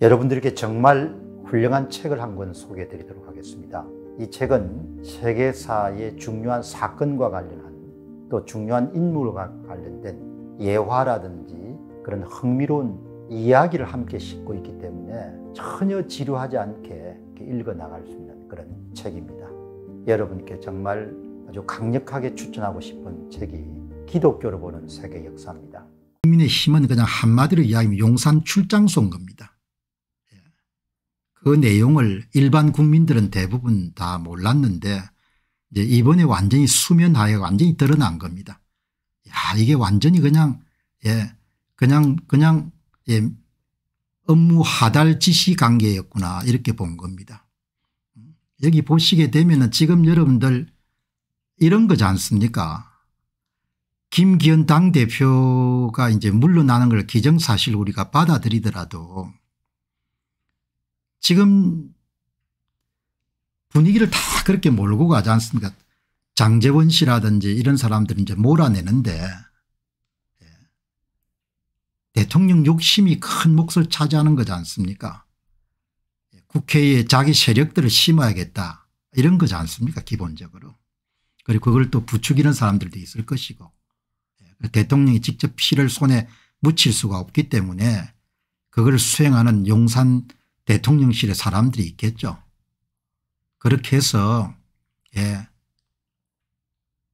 여러분들에게 정말 훌륭한 책을 한 권 소개해 드리도록 하겠습니다. 이 책은 세계사의 중요한 사건과 관련한 또 중요한 인물과 관련된 예화라든지 그런 흥미로운 이야기를 함께 싣고 있기 때문에 전혀 지루하지 않게 읽어 나갈 수 있는 그런 책입니다. 여러분께 정말 아주 강력하게 추천하고 싶은 책이 기독교를 보는 세계 역사입니다. 국민의 힘은 그냥 한마디로 이야기하면 용산 출장소인 겁니다. 그 내용을 일반 국민들은 대부분 다 몰랐는데 이제 이번에 완전히 수면하여 완전히 드러난 겁니다. 야 이게 완전히 그냥 예 그냥 그냥 예 업무 하달 지시 관계였구나 이렇게 본 겁니다. 여기 보시게 되면 지금 여러분들 이런 거지 않습니까? 김기현 당대표가 이제 물러나는 걸 기정사실 우리가 받아들이더라도 지금 분위기를 다 그렇게 몰고 가지 않습니까 장재원 씨라든지 이런 사람들이 이제 몰아내는데 예. 대통령 욕심이 큰 몫을 차지하는 거지 않습니까 예, 국회에 자기 세력들을 심어야겠다 이런 거지 않습니까 기본적으로 그리고 그걸 또 부추기는 사람들도 있을 것이고 예, 그 대통령이 직접 피를 손에 묻힐 수가 없기 때문에 그걸 수행하는 용산 대통령실에 사람들이 있겠죠. 그렇게 해서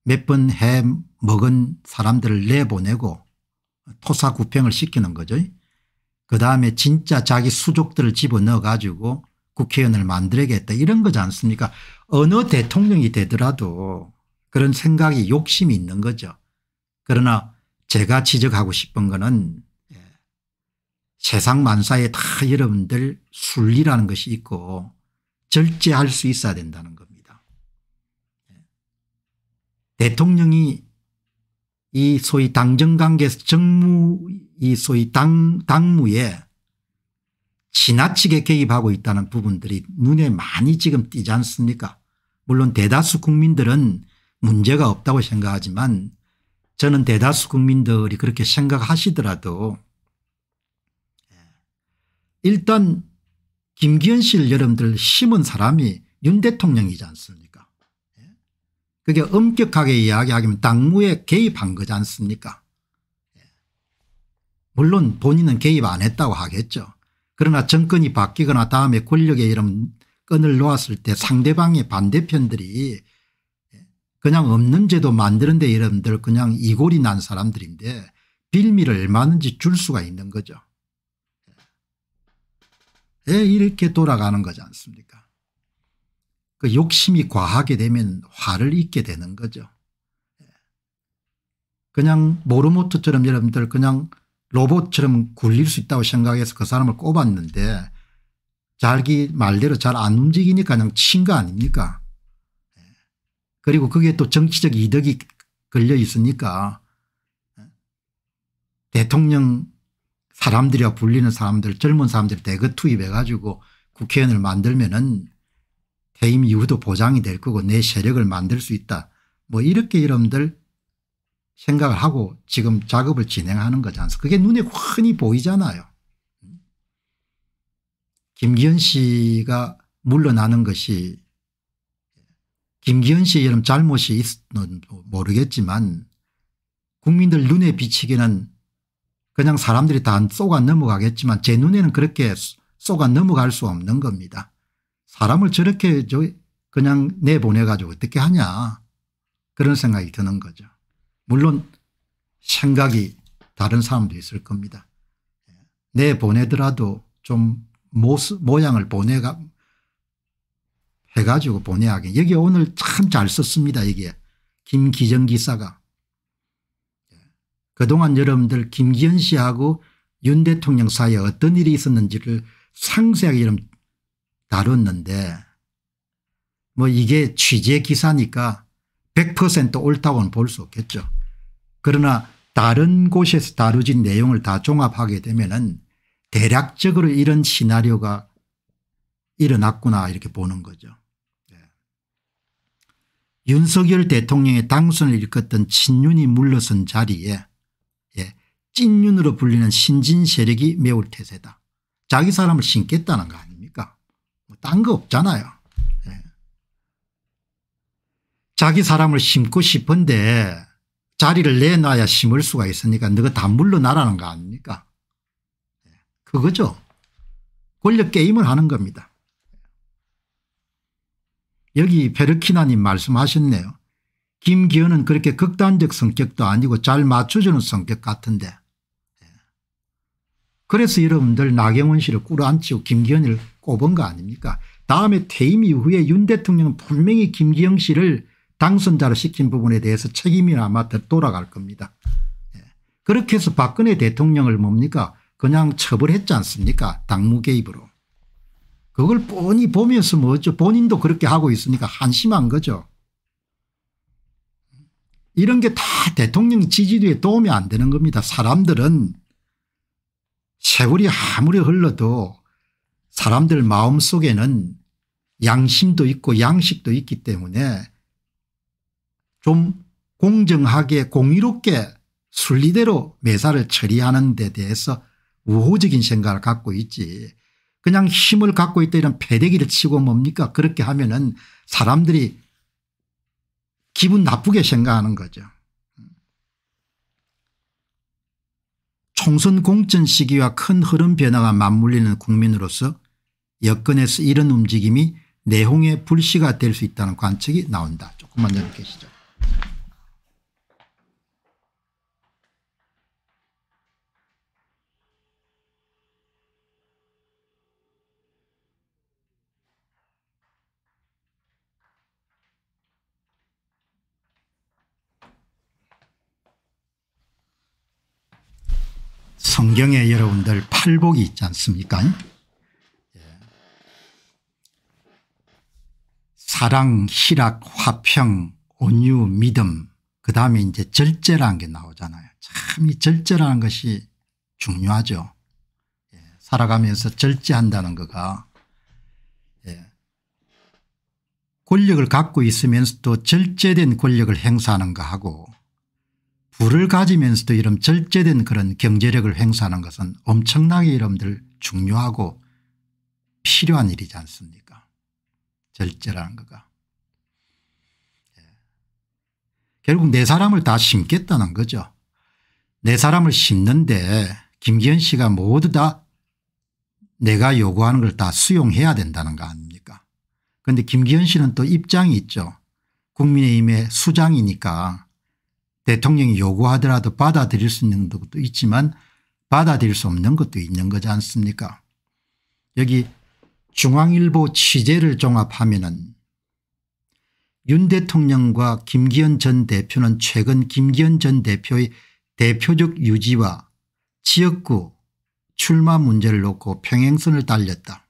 예몇번 해 먹은 사람들을 내보내고 토사구팽을 시키는 거죠. 그다음에 진짜 자기 수족들을 집어넣어 가지고 국회의원을 만들겠다 이런 거지 않습니까 어느 대통령이 되더라도 그런 생각이 욕심이 있는 거죠. 그러나 제가 지적하고 싶은 거는 세상 만사에 다 여러분들 순리라는 것이 있고 절제할 수 있어야 된다는 겁니다. 예. 대통령이 이 소위 당정관계에서 정무 이 소위 당 당무에 지나치게 개입하고 있다는 부분들이 눈에 많이 지금 띄지 않습니까 물론 대다수 국민들은 문제가 없다고 생각하지만 저는 대다수 국민들이 그렇게 생각하시더라도 일단 김기현 씨를 여러분들 심은 사람이 윤 대통령이지 않습니까 예? 그게 엄격하게 이야기하면 당무에 개입한 거지 않습니까 예? 물론 본인은 개입 안 했다고 하겠죠. 그러나 정권이 바뀌거나 다음에 권력의 이런 끈을 놓았을 때 상대방의 반대편들이 예? 그냥 없는 제도 만드는 데여러분들 그냥 이골이 난 사람들인데 빌미를 얼마든지 줄 수가 있는 거죠. 이렇게 돌아가는 거지 않습니까 그 욕심이 과하게 되면 화를 입게 되는 거죠. 그냥 모르모트처럼 여러분들 그냥 로봇처럼 굴릴 수 있다고 생각해서 그 사람을 꼽았는데 자기 말대로 잘 안 움직이니까 그냥 친 거 아닙니까 그리고 그게 또 정치적 이득이 걸려 있으니까 대통령 사람들이라 불리는 사람들 젊은 사람들 대거 투입해 가지고 국회의원을 만들면 은 해임 이후도 보장이 될 거고 내 세력을 만들 수 있다. 뭐 이렇게 여러분들 생각을 하고 지금 작업을 진행하는 거잖 않습니까 그게 눈에 훤히 보이잖아요. 김기현 씨가 물러나는 것이 김기현 씨의 이런 잘못이 있는 모르겠지만 국민들 눈에 비치기는 그냥 사람들이 다 쏘가 넘어가겠지만 제 눈에는 그렇게 쏘가 넘어갈 수 없는 겁니다. 사람을 저렇게 저 그냥 내보내가지고 어떻게 하냐 그런 생각이 드는 거죠. 물론 생각이 다른 사람도 있을 겁니다. 내보내더라도 좀 모습, 모양을 보내가 해가지고 보내야게 여기 오늘 참 잘 썼습니다. 이게 김기정 기사가 그동안 여러분들 김기현 씨하고 윤 대통령 사이에 어떤 일이 있었는지를 상세하게 여 다뤘는데 뭐 이게 취재 기사니까 100% 옳다고는 볼 수 없겠죠. 그러나 다른 곳에서 다루진 내용을 다 종합하게 되면 은 대략적으로 이런 시나리오가 일어났구나 이렇게 보는 거죠. 네. 윤석열 대통령의 당선을 일컫던 친윤이 물러선 자리에 찐윤으로 불리는 신진 세력이 메울 태세다. 자기 사람을 신겠다는 거 아닙니까? 뭐 딴 거 없잖아요. 예. 자기 사람을 심고 싶은데 자리를 내놔야 심을 수가 있으니까 너가 다 물러나라는 거 아닙니까? 예. 그거죠. 권력 게임을 하는 겁니다. 여기 베르키나님 말씀하셨네요. 김기현은 그렇게 극단적 성격도 아니고 잘 맞춰주는 성격 같은데 그래서 여러분들 나경원 씨를 꾸앉히고 김기현을 꼽은 거 아닙니까 다음에 퇴임 이후에 윤 대통령은 분명히 김기현 씨를 당선자로 시킨 부분에 대해서 책임이 아마 돌아갈 겁니다. 예. 그렇게 해서 박근혜 대통령을 뭡니까 그냥 처벌했지 않습니까 당무 개입으로. 그걸 뻔히 보면서 뭐죠 본인도 그렇게 하고 있으니까 한심한 거죠. 이런 게 다 대통령 지지도에 도움이 안 되는 겁니다. 사람들은 세월이 아무리 흘러도 사람들 마음속에는 양심도 있고 양식도 있기 때문에 좀 공정하게 공의롭게 순리대로 매사를 처리하는 데 대해서 우호적인 생각을 갖고 있지 그냥 힘을 갖고 있다 이런 패대기를 치고 뭡니까 그렇게 하면 은 사람들이 기분 나쁘게 생각하는 거죠. 총선 공천 시기와 큰 흐름 변화가 맞물리는 국민으로서 여건에서 이런 움직임이 내홍의 불씨가 될 수 있다는 관측이 나온다. 조금만 연결 계시죠. 성경에 여러분들 팔복이 있지 않습니까? 예. 사랑, 희락, 화평, 온유, 믿음 그 다음에 이제 절제라는 게 나오잖아요. 참 이 절제라는 것이 중요하죠. 예, 살아가면서 절제한다는 거가 예. 권력을 갖고 있으면서도 절제된 권력을 행사하는가 하고 부를 가지면서도 이런 절제된 그런 경제력을 행사하는 것은 엄청나게 여러분들 중요하고 필요한 일이지 않습니까 절제라는 거가. 예. 결국 네 사람을 다 심겠다는 거죠. 네 사람을 심는데 김기현 씨가 모두 다 내가 요구하는 걸 다 수용해야 된다는 거 아닙니까 그런데 김기현 씨는 또 입장이 있죠. 국민의힘의 수장이니까 대통령이 요구하더라도 받아들일 수 있는 것도 있지만 받아들일 수 없는 것도 있는 거지 않습니까 여기 중앙일보 취재를 종합하면 은윤 대통령과 김기현 전 대표는 최근 김기현 전 대표의 대표적 유지와 지역구 출마 문제를 놓고 평행선을 달렸다.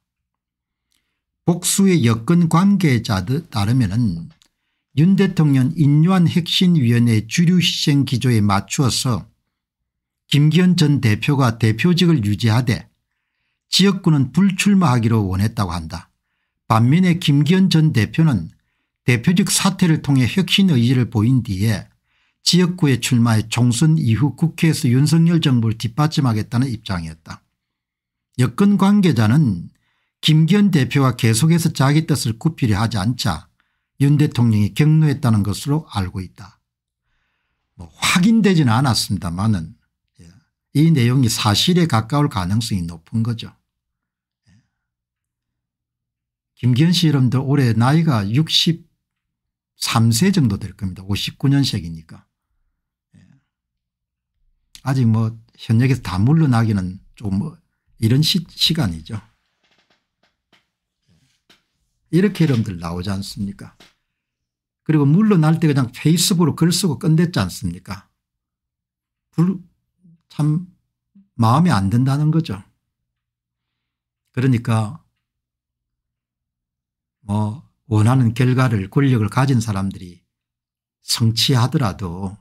복수의 여건 관계자들 따르면 윤 대통령 인요한 혁신위원회 주류시행 기조에 맞추어서 김기현 전 대표가 대표직을 유지하되 지역구는 불출마하기로 원했다고 한다. 반면에 김기현 전 대표는 대표직 사퇴를 통해 혁신 의지를 보인 뒤에 지역구에 출마해 총선 이후 국회에서 윤석열 정부를 뒷받침하겠다는 입장이었다. 여권 관계자는 김기현 대표가 계속해서 자기 뜻을 굽히려 하지 않자 윤 대통령이 격려했다는 것으로 알고 있다. 뭐 확인되지는 않았습니다만은 예, 이 내용이 사실에 가까울 가능성이 높은 거죠. 예. 김기현 씨 이름도 올해 나이가 63세 정도 될 겁니다. 59년생이니까. 예. 아직 뭐 현역에서 다 물러나기는 좀 뭐 이런 시, 시간이죠. 이렇게 이름들 나오지 않습니까? 그리고 물러날 때 그냥 페이스북으로 글 쓰고 끝냈지 않습니까 참 마음이 안 든다는 거죠. 그러니까 뭐 원하는 결과를 권력을 가진 사람들이 성취하더라도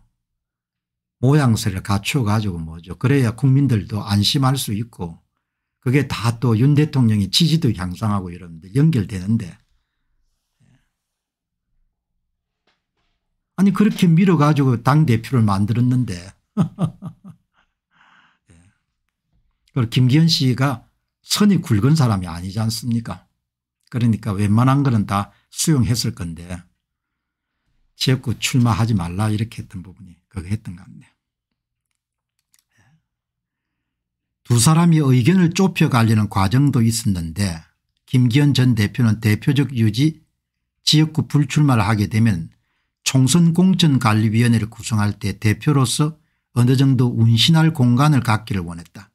모양새를 갖춰 가지고 뭐죠. 그래야 국민들도 안심할 수 있고 그게 다 또 윤 대통령의 지지도 향상하고 이러분들 연결되는데 아니 그렇게 밀어가지고 당대표를 만들었는데 예. 그리고 김기현 씨가 선이 굵은 사람이 아니지 않습니까 그러니까 웬만한 거는 다 수용했을 건데 지역구 출마하지 말라 이렇게 했던 부분이 그거 했던 것 같네요. 예. 두 사람이 의견을 좁혀가려는 과정도 있었는데 김기현 전 대표는 대표적 유지 지역구 불출마를 하게 되면 총선공천관리위원회를 구성할 때 대표로서 어느 정도 운신할 공간을 갖기를 원했다.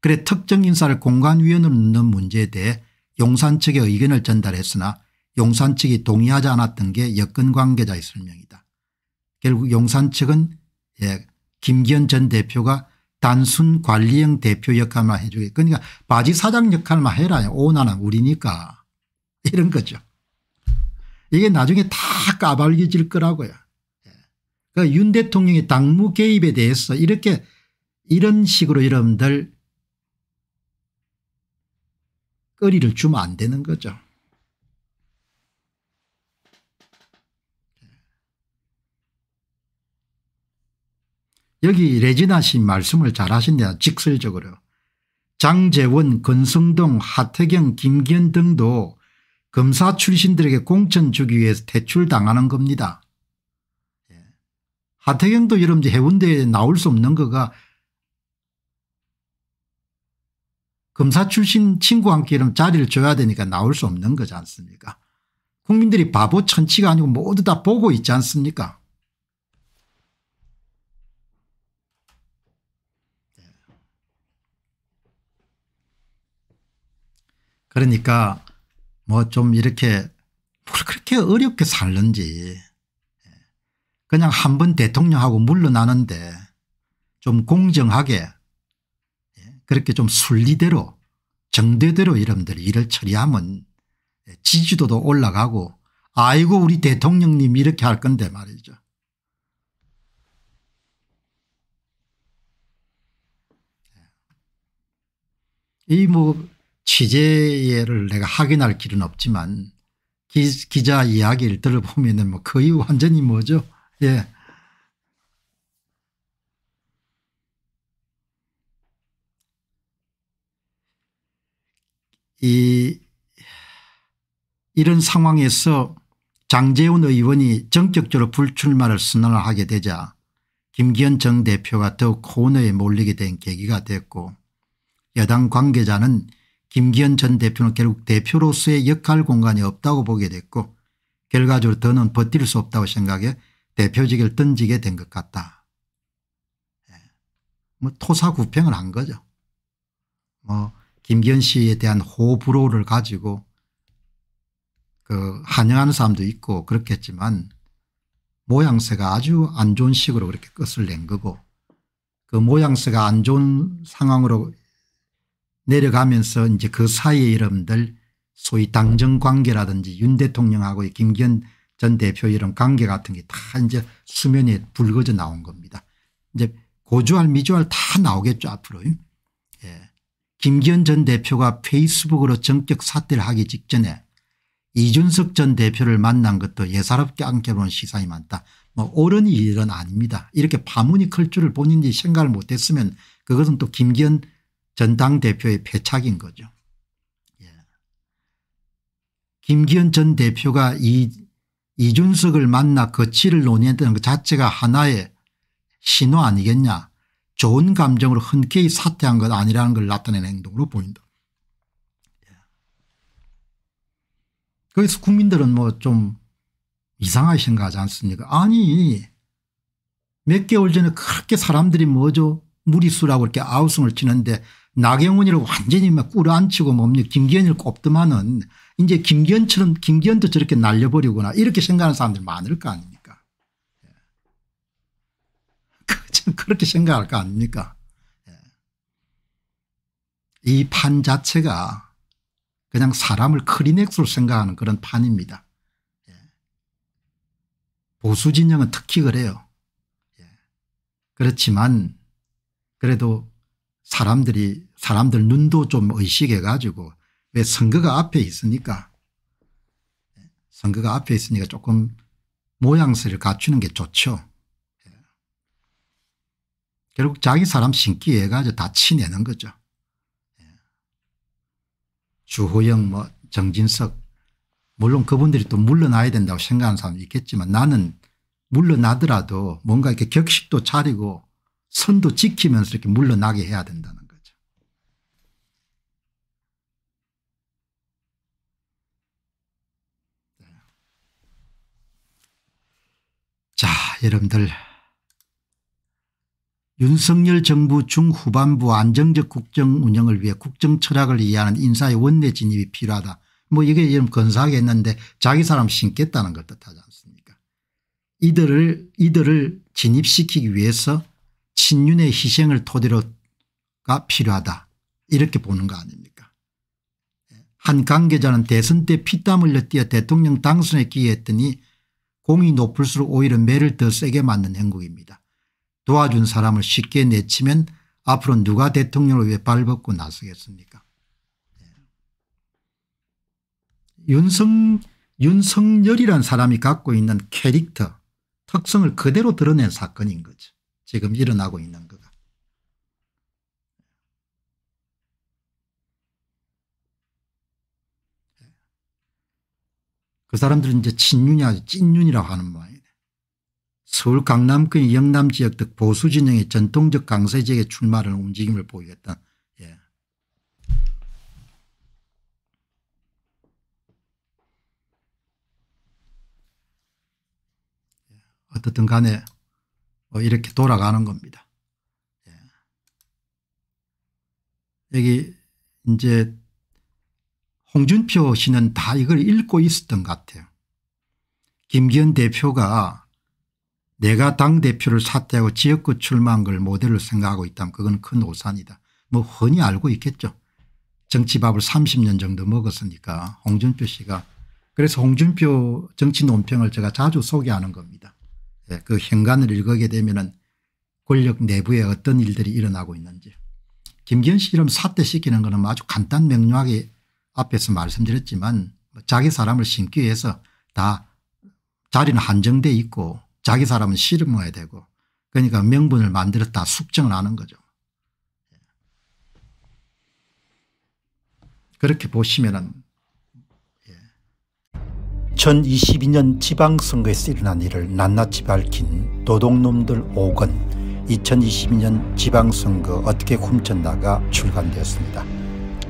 그래 특정 인사를 공관위원으로 넣는 문제에 대해 용산 측의 의견을 전달했으나 용산 측이 동의하지 않았던 게 여권 관계자의 설명이다. 결국 용산 측은 예, 김기현 전 대표가 단순 관리형 대표 역할만 해주게 그러니까 바지 사장 역할만 해라 오나는 우리니까 이런 거죠. 이게 나중에 다 까발려질 거라고요. 예. 그러니까 윤 대통령의 당무 개입에 대해서 이렇게 이런 식으로 여러분들 거리를 주면 안 되는 거죠. 예. 여기 레지나 씨 말씀을 잘 하신대요. 직설적으로. 장재원, 권성동, 하태경, 김기현 등도 검사 출신들에게 공천 주기 위해서 퇴출당하는 겁니다. 예. 하태경도 여러분들 해운대에 나올 수 없는 거가 검사 출신 친구 함께 이런 자리를 줘야 되니까 나올 수 없는 거지 않습니까 국민들이 바보 천치가 아니고 모두 다 보고 있지 않습니까 예. 그러니까 뭐좀 이렇게 그렇게 어렵게 살는지 그냥 한 번 대통령하고 물러나는데 좀 공정하게 예, 그렇게 좀 순리대로 정대대로 여러분들 일을 처리하면 예, 지지도도 올라가고 아이고 우리 대통령님 이렇게 할 건데 말이죠. 예. 이뭐 취재를 내가 확인할 길은 없지만 기, 자 이야기를 들어보면 뭐 거의 완전히 뭐죠. 예. 이 이런 상황에서 장재훈 의원이 전격적으로 불출마를 선언을 하게 되자 김기현 정 대표가 더욱 코너에 몰리게 된 계기가 됐고 여당 관계자는 김기현 전 대표는 결국 대표로서의 역할 공간이 없다고 보게 됐고 결과적으로 더는 버틸 수 없다고 생각해 대표직을 던지게 된 것 같다. 예. 뭐 토사구팽을 한 거죠. 뭐 김기현 씨에 대한 호불호를 가지고 그 한영하는 사람도 있고 그렇겠지만 모양새가 아주 안 좋은 식으로 그렇게 끝을 낸 거고 그 모양새가 안 좋은 상황으로 내려가면서 이제 그 사이에 여러분들 소위 당정 관계라든지 윤 대통령하고의 김기현 전 대표 이런 관계 같은 게 다 이제 수면에 불거져 나온 겁니다. 이제 고조할미조할다 나오겠죠 앞으로. 예. 김기현 전 대표가 페이스북으로 정격 사퇴를 하기 직전에 이준석 전 대표를 만난 것도 예사롭게 안겨 보는 시사이 많다. 뭐 옳은 일은 아닙니다. 이렇게 파문이 클 줄을 본인이 생각을 못했으면 그것은 또 김기현 전당대표의 패착인 거죠. 예. 김기현 전 대표가 이, 이준석을 만나 거치를 논의했다는 것 자체가 하나의 신호 아니겠냐 좋은 감정으로 흔쾌히 사퇴한 것 아니라는 걸 나타내는 행동으로 보인다. 예. 그래서 국민들은 뭐 좀 이상하게 생각하지 않습니까 아니 몇 개월 전에 그렇게 사람들이 뭐죠 무리수라고 이렇게 아우성을 치는데 나경원이를 완전히 막 꾸려앉히고 뭡니까 김기현을 꼽더만은 이제 김기현처럼 김기현도 저렇게 날려버리거나 이렇게 생각하는 사람들 많을 거 아닙니까 예. 그 그렇게 생각할 거 아닙니까 예. 이판 자체가 그냥 사람을 크리넥스로 생각하는 그런 판입니다 예. 보수 진영은 특히 그래요 그렇지만 그래도 사람들이 사람들 눈도 좀 의식해 가지고 왜 선거가 앞에 있으니까 선거가 앞에 있으니까 조금 모양새를 갖추는 게 좋죠. 결국 자기 사람 신기해 가지고 다 치내는 거죠. 주호영 뭐 정진석 물론 그분들이 또 물러나야 된다고 생각하는 사람이 있겠지만 나는 물러나더라도 뭔가 이렇게 격식도 차리고 선도 지키면서 이렇게 물러나게 해야 된다 여러분들 윤석열 정부 중후반부 안정적 국정 운영을 위해 국정 철학을 이해하는 인사의 원내 진입이 필요하다. 뭐 이게 좀 건사하게 했는데 자기 사람 신겠다는 걸 뜻하지 않습니까 이들을 이들을 진입시키기 위해서 친윤의 희생을 토대로가 필요하다 이렇게 보는 거 아닙니까 예. 한 관계자는 대선 때 피땀 흘려 뛰어 대통령 당선에 기여했더니 공이 높을수록 오히려 매를 더 세게 맞는 행국입니다 도와준 사람을 쉽게 내치면 앞으로 누가 대통령을 위해 발벗고 나서겠습니까 네. 윤성, 윤석열이란 사람이 갖고 있는 캐릭터 특성을 그대로 드러낸 사건인 거죠. 지금 일어나고 있는 거가. 사람들은 이제 친윤이야 찐윤이라고 하는 모양이네. 서울 강남권 그 영남 지역 등 보수 진영의 전통적 강세 지역에 출마하는 움직임을 보이겠다. 예. 예. 어떻든 간에 뭐 이렇게 돌아가는 겁니다. 예. 여기 이제 홍준표 씨는 다 이걸 읽고 있었던 것 같아요. 김기현 대표가 내가 당대표를 사퇴하고 지역구 출마한 걸 모델로 생각하고 있다면 그건 큰 오산이다. 뭐 흔히 알고 있겠죠. 정치밥을 30년 정도 먹었으니까 홍준표 씨가 그래서 홍준표 정치 논평을 제가 자주 소개하는 겁니다. 예, 그 현관을 읽게 되면 은 권력 내부에 어떤 일들이 일어나고 있는지. 김기현 씨 이름 사퇴시키는 거 아주 간단 명료하게 앞에서 말씀드렸지만 뭐 자기 사람을 심기 위해서 다 자리는 한정돼 있고 자기 사람은 실험해야 되고 그러니까 명분을 만들었다 숙정을 하는 거죠. 그렇게 보시면은 2022년 예. 지방선거에서 일어난 일을 낱낱이 밝힌 도둑놈들 5권 2022년 지방선거 어떻게 훔쳤나가 출간되었습니다.